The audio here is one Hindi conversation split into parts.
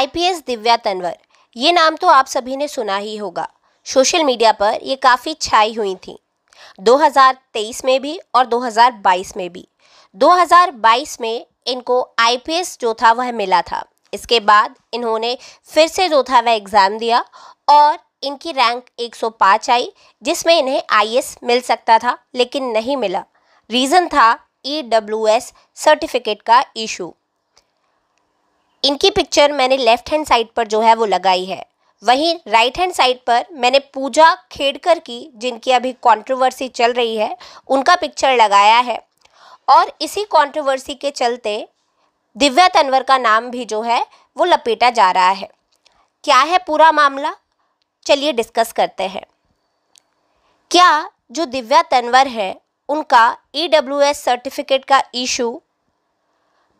आईपीएस दिव्या तनवर ये नाम तो आप सभी ने सुना ही होगा सोशल मीडिया पर ये काफ़ी छाई हुई थी 2023 में भी और 2022 में भी 2022 में इनको आईपीएस जो था वह मिला था इसके बाद इन्होंने फिर से जो था वह एग्ज़ाम दिया और इनकी रैंक 105 आई जिसमें इन्हें आईएएस मिल सकता था लेकिन नहीं मिला रीज़न था ईडब्ल्यूएस सर्टिफिकेट का इशू इनकी पिक्चर मैंने लेफ्ट हैंड साइड पर जो है वो लगाई है वहीं राइट हैंड साइड पर मैंने पूजा खेड़कर की जिनकी अभी कंट्रोवर्सी चल रही है उनका पिक्चर लगाया है और इसी कंट्रोवर्सी के चलते दिव्या तनवर का नाम भी जो है वो लपेटा जा रहा है क्या है पूरा मामला चलिए डिस्कस करते हैं क्या जो दिव्या तनवर है उनका ई e सर्टिफिकेट का इशू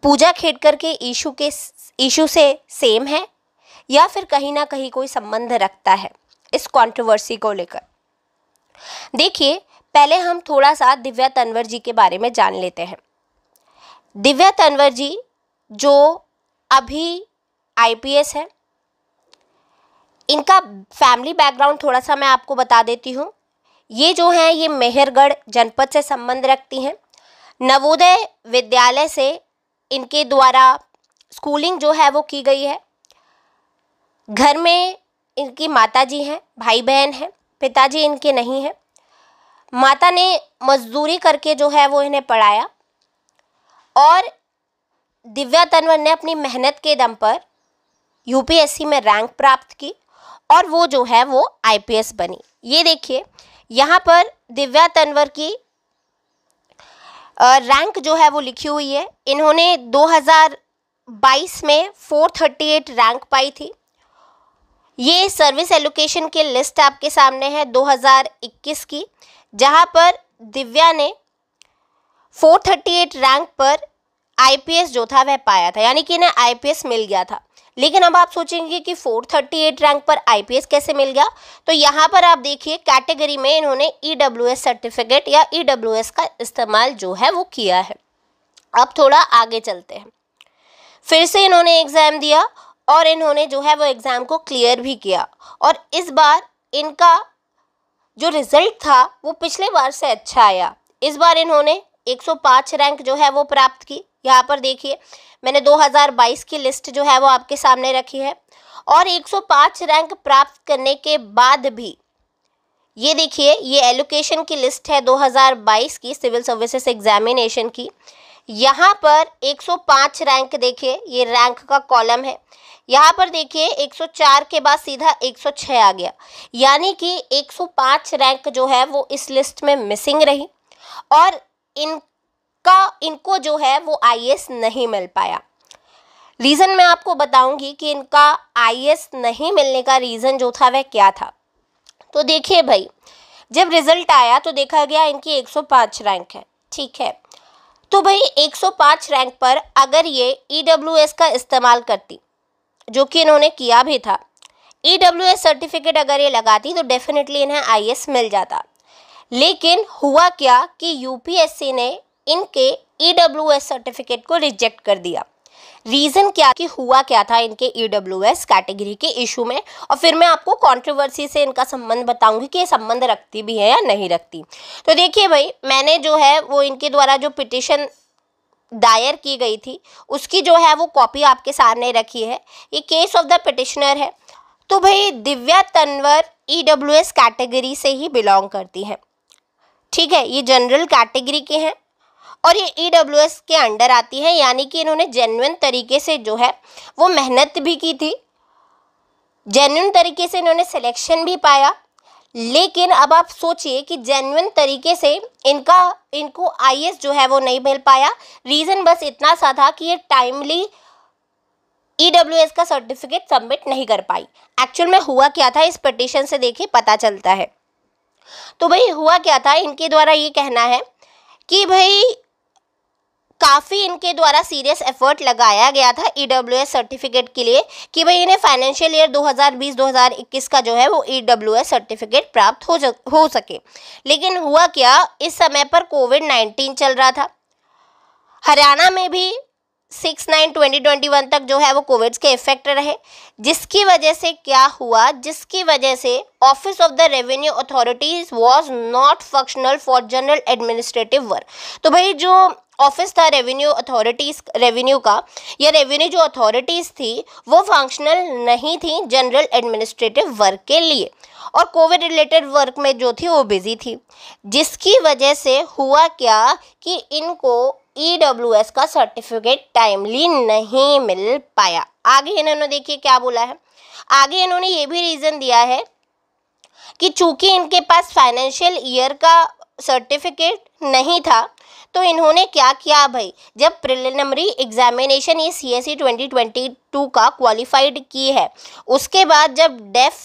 पूजा खेडकर के ईशू के ईशू से सेम है या फिर कहीं ना कहीं कोई संबंध रखता है इस कंट्रोवर्सी को लेकर देखिए पहले हम थोड़ा सा दिव्या तनवर जी के बारे में जान लेते हैं दिव्या तनवर जी जो अभी आईपीएस है इनका फैमिली बैकग्राउंड थोड़ा सा मैं आपको बता देती हूँ ये जो हैं ये मेहरगढ़ जनपद से संबंध रखती हैं नवोदय विद्यालय से इनके द्वारा स्कूलिंग जो है वो की गई है घर में इनकी माता जी हैं भाई बहन हैं पिताजी इनके नहीं हैं माता ने मजदूरी करके जो है वो इन्हें पढ़ाया और दिव्या तनवर ने अपनी मेहनत के दम पर यूपीएससी में रैंक प्राप्त की और वो जो है वो आईपीएस बनी ये देखिए यहाँ पर दिव्या तनवर की रैंक जो है वो लिखी हुई है इन्होंने 2022 में 438 रैंक पाई थी ये सर्विस एलोकेशन के लिस्ट आपके सामने है 2021 की जहां पर दिव्या ने 438 रैंक पर आईपीएस जो था वह पाया था यानी कि इन्हें आईपीएस मिल गया था लेकिन अब आप सोचेंगे कि 438 रैंक पर आईपीएस कैसे मिल गया तो यहाँ पर आप देखिए कैटेगरी में इन्होंने ई e सर्टिफिकेट या ई e का इस्तेमाल जो है वो किया है अब थोड़ा आगे चलते हैं फिर से इन्होंने एग्ज़ाम दिया और इन्होंने जो है वो एग्ज़ाम को क्लियर भी किया और इस बार इनका जो रिज़ल्ट था वो पिछले बार से अच्छा आया इस बार इन्होंने 105 रैंक जो है वो प्राप्त की यहाँ पर देखिए मैंने 2022 की लिस्ट जो है वो आपके सामने रखी है और 105 रैंक प्राप्त करने के बाद भी ये देखिए ये एलोकेशन की लिस्ट है 2022 की सिविल सर्विसेज एग्जामिनेशन की यहाँ पर 105 रैंक देखिए ये रैंक का कॉलम है यहाँ पर देखिए 104 के बाद सीधा 106 आ गया यानी कि 105 रैंक जो है वो इस लिस्ट में मिसिंग रही और इनका इनको जो है वो आई नहीं मिल पाया रीज़न मैं आपको बताऊंगी कि इनका आई नहीं मिलने का रीज़न जो था वह क्या था तो देखिए भाई जब रिज़ल्ट आया तो देखा गया इनकी 105 रैंक है ठीक है तो भाई 105 रैंक पर अगर ये ई e का इस्तेमाल करती जो कि इन्होंने किया भी था ई e सर्टिफिकेट अगर ये लगाती तो डेफिनेटली इन्हें आई मिल जाता लेकिन हुआ क्या कि यूपीएससी ने इनके ई e सर्टिफिकेट को रिजेक्ट कर दिया रीज़न क्या कि हुआ क्या था इनके ई एस कैटेगरी के इशू में और फिर मैं आपको कंट्रोवर्सी से इनका संबंध बताऊंगी कि ये संबंध रखती भी है या नहीं रखती तो देखिए भाई मैंने जो है वो इनके द्वारा जो पिटिशन दायर की गई थी उसकी जो है वो कॉपी आपके सामने रखी है ये केस ऑफ द पिटिशनर है तो भाई Divya Tanwar E W S category से ही बिलोंग करती हैं ठीक है ये जनरल कैटेगरी के हैं और ये ई e के अंडर आती है यानी कि इन्होंने जेन्यन तरीके से जो है वो मेहनत भी की थी जेन्यन तरीके से इन्होंने सिलेक्शन भी पाया लेकिन अब आप सोचिए कि जेन्यून तरीके से इनका इनको आई जो है वो नहीं मिल पाया रीज़न बस इतना सा था कि ये टाइमली ई e का सर्टिफिकेट सबमिट नहीं कर पाई एक्चुअल में हुआ क्या था इस पटिशन से देखिए पता चलता है तो भाई हुआ क्या था इनके द्वारा ये कहना है कि भाई काफ़ी इनके द्वारा सीरियस एफर्ट लगाया गया था ई e सर्टिफिकेट के लिए कि भाई इन्हें फाइनेंशियल ईयर 2020-2021 का जो है वो ई e सर्टिफिकेट प्राप्त हो हो सके लेकिन हुआ क्या इस समय पर कोविड 19 चल रहा था हरियाणा में भी six nine twenty twenty one तक जो है वो कोविड के इफेक्ट रहे जिसकी वजह से क्या हुआ जिसकी वजह से office of the revenue authorities was not functional for general administrative work तो भाई जो ऑफिस था रेवेन्यू अथॉरिटीज रेवेन्यू का या रेवेन्यू जो अथॉरिटीज़ थी वो फंक्शनल नहीं थी जनरल एडमिनिस्ट्रेटिव वर्क के लिए और कोविड रिलेटेड वर्क में जो थी वो बिज़ी थी जिसकी वजह से हुआ क्या कि इनको ई डब्ल्यू एस का सर्टिफिकेट टाइमली नहीं मिल पाया आगे इन्होंने देखिए क्या बोला है आगे इन्होंने ये भी रीज़न दिया है कि चूंकि इनके पास फाइनेंशियल ईयर का सर्टिफिकेट नहीं था तो इन्होंने क्या किया भाई जब प्रिलिमिनरी एग्जामिनेशन ये C S C twenty twenty two का क्वालिफाइड की है उसके बाद जब डेफ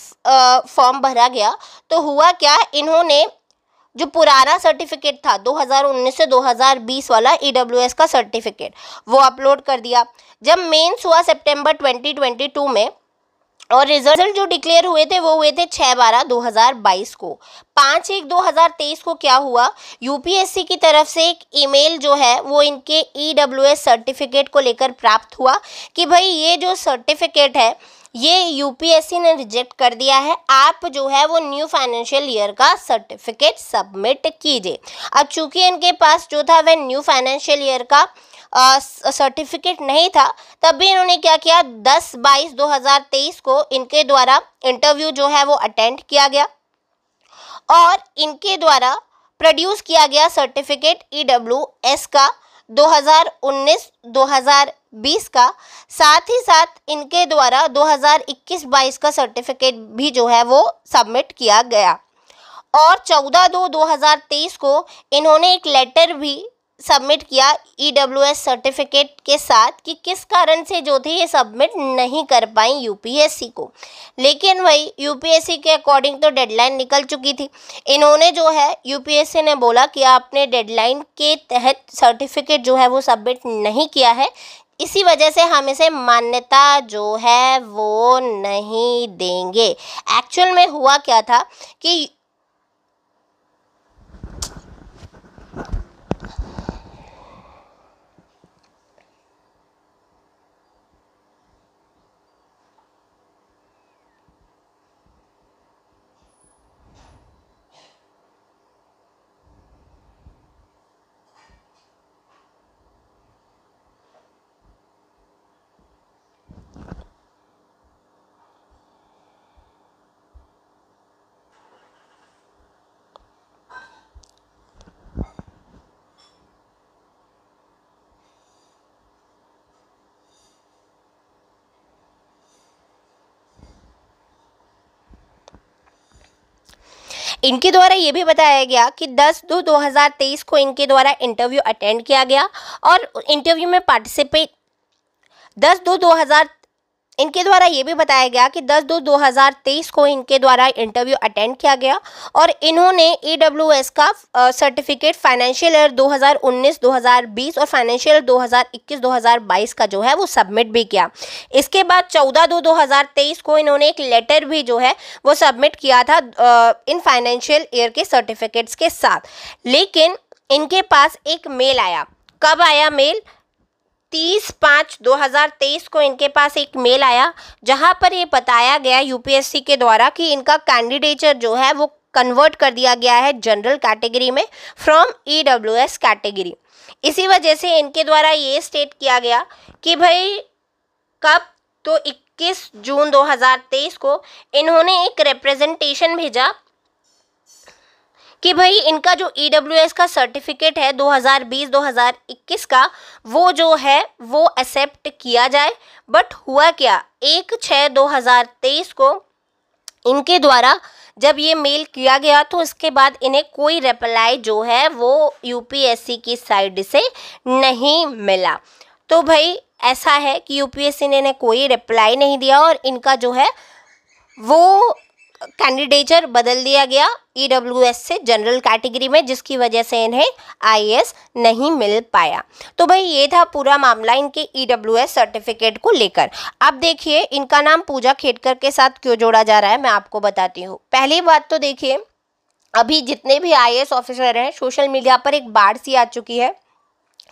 फॉर्म भरा गया तो हुआ क्या इन्होंने जो पुराना सर्टिफिकेट था 2019 से 2020 वाला ई e का सर्टिफिकेट वो अपलोड कर दिया जब मेंस हुआ सितंबर 2022 में और रिजल्ट जो डिक्लेयर हुए थे वो हुए थे छः बारह दो हजार बाईस को पाँच एक दो हजार तेईस को क्या हुआ यूपीएससी की तरफ से एक ईमेल जो है वो इनके ई e सर्टिफिकेट को लेकर प्राप्त हुआ कि भाई ये जो सर्टिफिकेट है ये यूपीएससी ने रिजेक्ट कर दिया है आप जो है वो न्यू फाइनेंशियल ईयर का सर्टिफिकेट सबमिट कीजिए अब चूंकि इनके पास जो था वह न्यू फाइनेंशियल ईयर का सर्टिफिकेट नहीं था तब भी इन्होंने क्या किया 10 बाईस 2023 को इनके द्वारा इंटरव्यू जो है वो अटेंड किया गया और इनके द्वारा प्रोड्यूस किया गया सर्टिफिकेट ई e का 2019-2020 2020 का साथ ही साथ इनके द्वारा 2021-22 का सर्टिफिकेट भी जो है वो सबमिट किया गया और 14 दो 2023 को इन्होंने एक लेटर भी सबमिट किया ई e सर्टिफिकेट के साथ कि किस कारण से जो थे ये सबमिट नहीं कर पाई यूपीएससी को लेकिन वही यूपीएससी के अकॉर्डिंग तो डेडलाइन निकल चुकी थी इन्होंने जो है यूपीएससी ने बोला कि आपने डेडलाइन के तहत सर्टिफिकेट जो है वो सबमिट नहीं किया है इसी वजह से हम इसे मान्यता जो है वो नहीं देंगे एक्चुअल में हुआ क्या था कि इनके द्वारा ये भी बताया गया कि 10 दो 2023 को इनके द्वारा इंटरव्यू अटेंड किया गया और इंटरव्यू में पार्टिसिपेट 10 दो हज़ार इनके द्वारा ये भी बताया गया कि 10 दो 2023 को इनके द्वारा इंटरव्यू अटेंड किया गया और इन्होंने ई e का सर्टिफिकेट फाइनेंशियल ईयर 2019-2020 और फाइनेंशियल ईयर 2021-2022 का जो है वो सबमिट भी किया इसके बाद 14 दो 2023 को इन्होंने एक लेटर भी जो है वो सबमिट किया था इन फाइनेंशियल ईयर के सर्टिफिकेट्स के साथ लेकिन इनके पास एक मेल आया कब आया मेल तीस पाँच दो हज़ार तेईस को इनके पास एक मेल आया जहां पर ये बताया गया यूपीएससी के द्वारा कि इनका कैंडिडेचर जो है वो कन्वर्ट कर दिया गया है जनरल कैटेगरी में from E W S category इसी वजह से इनके द्वारा ये स्टेट किया गया कि भाई कब तो 21 जून 2023 को इन्होंने एक रिप्रेजेंटेशन भेजा कि भाई इनका जो ई e का सर्टिफिकेट है 2020-2021 का वो जो है वो एक्सेप्ट किया जाए बट हुआ क्या एक छः 2023 को इनके द्वारा जब ये मेल किया गया तो उसके बाद इन्हें कोई रिप्लाई जो है वो यूपीएससी की साइड से नहीं मिला तो भाई ऐसा है कि यूपीएससी ने इन्हें कोई रिप्लाई नहीं दिया और इनका जो है वो कैंडिडेचर बदल दिया गया ई e से जनरल कैटेगरी में जिसकी वजह से इन्हें आई नहीं मिल पाया तो भाई ये था पूरा मामला इनके ई e सर्टिफिकेट को लेकर अब देखिए इनका नाम पूजा खेडकर के साथ क्यों जोड़ा जा रहा है मैं आपको बताती हूँ पहली बात तो देखिए अभी जितने भी आई ऑफिसर हैं सोशल मीडिया पर एक बाढ़ सी आ चुकी है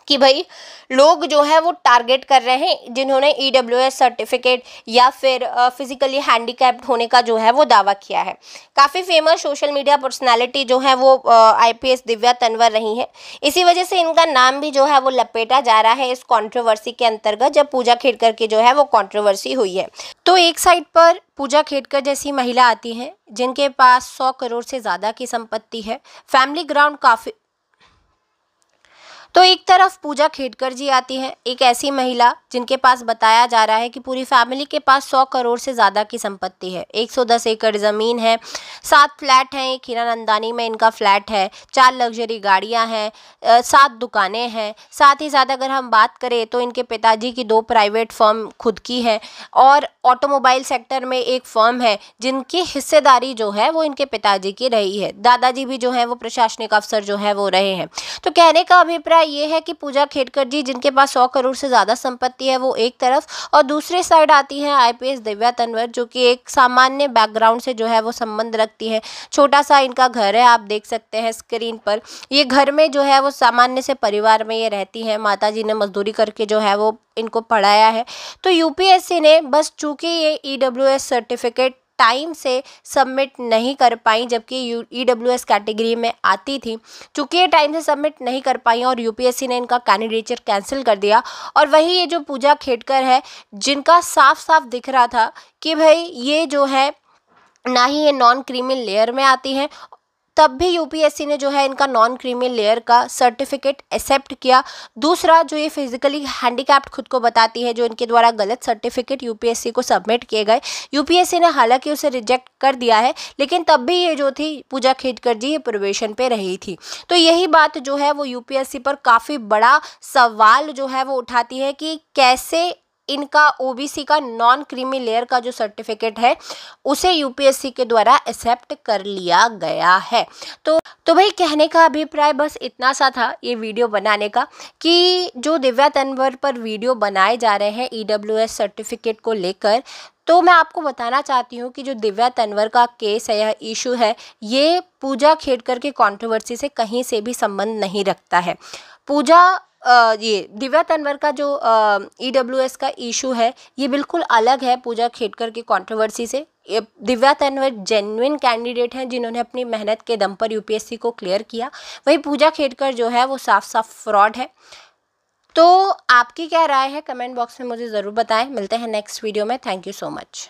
कि भाई लोग जो है वो टारगेट कर रहे हैं जिन्होंने ई डब्ल्यू एस सर्टिफिकेट या फिर फिजिकली हैंडीकैप्ड होने का जो है वो दावा किया है काफ़ी फेमस सोशल मीडिया पर्सनालिटी जो है वो आईपीएस दिव्या तनवर रही हैं इसी वजह से इनका नाम भी जो है वो लपेटा जा रहा है इस कॉन्ट्रोवर्सी के अंतर्गत जब पूजा खेड़कर की जो है वो कॉन्ट्रोवर्सी हुई है तो एक साइड पर पूजा खेड़कर जैसी महिला आती हैं जिनके पास सौ करोड़ से ज़्यादा की संपत्ति है फैमिली ग्राउंड काफ़ी तो एक तरफ पूजा खेडकर जी आती है एक ऐसी महिला जिनके पास बताया जा रहा है कि पूरी फैमिली के पास सौ करोड़ से ज़्यादा की संपत्ति है 110 एकड़ ज़मीन है सात फ्लैट हैं एक हीरानंदानी में इनका फ्लैट है चार लग्जरी गाड़ियाँ हैं सात दुकानें हैं साथ ही साथ अगर हम बात करें तो इनके पिताजी की दो प्राइवेट फर्म खुद की है और ऑटोमोबाइल सेक्टर में एक फर्म है जिनकी हिस्सेदारी जो है वो इनके पिताजी की रही है दादाजी भी जो है वो प्रशासनिक अफसर जो है वो रहे हैं तो कहने का अभिप्राय ये है कि पूजा खेड़कर जी जिनके पास सौ करोड़ से ज़्यादा संपत्ति है वो एक तरफ और दूसरे साइड आती है आईपीएस दिव्या तनवर जो कि एक सामान्य बैकग्राउंड से जो है वो संबंध रखती है छोटा सा इनका घर है आप देख सकते हैं स्क्रीन पर ये घर में जो है वो सामान्य से परिवार में ये रहती हैं माता जी ने मजदूरी करके जो है वो इनको पढ़ाया है तो यूपीएससी ने बस चूँकि ये ई e सर्टिफिकेट टाइम से सबमिट नहीं कर पाई जबकि यू ई डब्ल्यू एस कैटेगरी में आती थी चूँकि ये टाइम से सबमिट नहीं कर पाई और यूपीएससी ने इनका कैंडिडेचर कैंसिल कर दिया और वहीं ये जो पूजा खेडकर है जिनका साफ साफ दिख रहा था कि भाई ये जो है ना ही ये नॉन क्रीमी लेयर में आती हैं तब भी यूपीएससी ने जो है इनका नॉन क्रीमी लेयर का सर्टिफिकेट एक्सेप्ट किया दूसरा जो ये फिजिकली हैंडीकैप्ड खुद को बताती है जो इनके द्वारा गलत सर्टिफिकेट यूपीएससी को सबमिट किए गए यूपीएससी ने हालांकि उसे रिजेक्ट कर दिया है लेकिन तब भी ये जो थी पूजा खेडकर जी ये प्रवेशन पे रही थी तो यही बात जो है वो यू पर काफ़ी बड़ा सवाल जो है वो उठाती है कि कैसे इनका ओबीसी का नॉन क्रीमी लेयर का जो सर्टिफिकेट है उसे यूपीएससी के द्वारा एक्सेप्ट कर लिया गया है तो तो भाई कहने का अभिप्राय बस इतना सा था ये वीडियो बनाने का कि जो दिव्या तनवर पर वीडियो बनाए जा रहे हैं ई e सर्टिफिकेट को लेकर तो मैं आपको बताना चाहती हूँ कि जो दिव्या तनवर का केस है यह इशू है ये पूजा खेड़कर के कंट्रोवर्सी से कहीं से भी संबंध नहीं रखता है पूजा ये दिव्या तनवर का जो ई डब्ल्यू एस का इशू है ये बिल्कुल अलग है पूजा खेडकर की कंट्रोवर्सी से दिव्या तनवर जेन्युन कैंडिडेट हैं जिन्होंने अपनी मेहनत के दम पर यूपीएससी को क्लियर किया वही पूजा खेडकर जो है वो साफ साफ फ्रॉड है तो आपकी क्या राय है कमेंट बॉक्स में मुझे ज़रूर बताएं मिलते हैं नेक्स्ट वीडियो में थैंक यू सो मच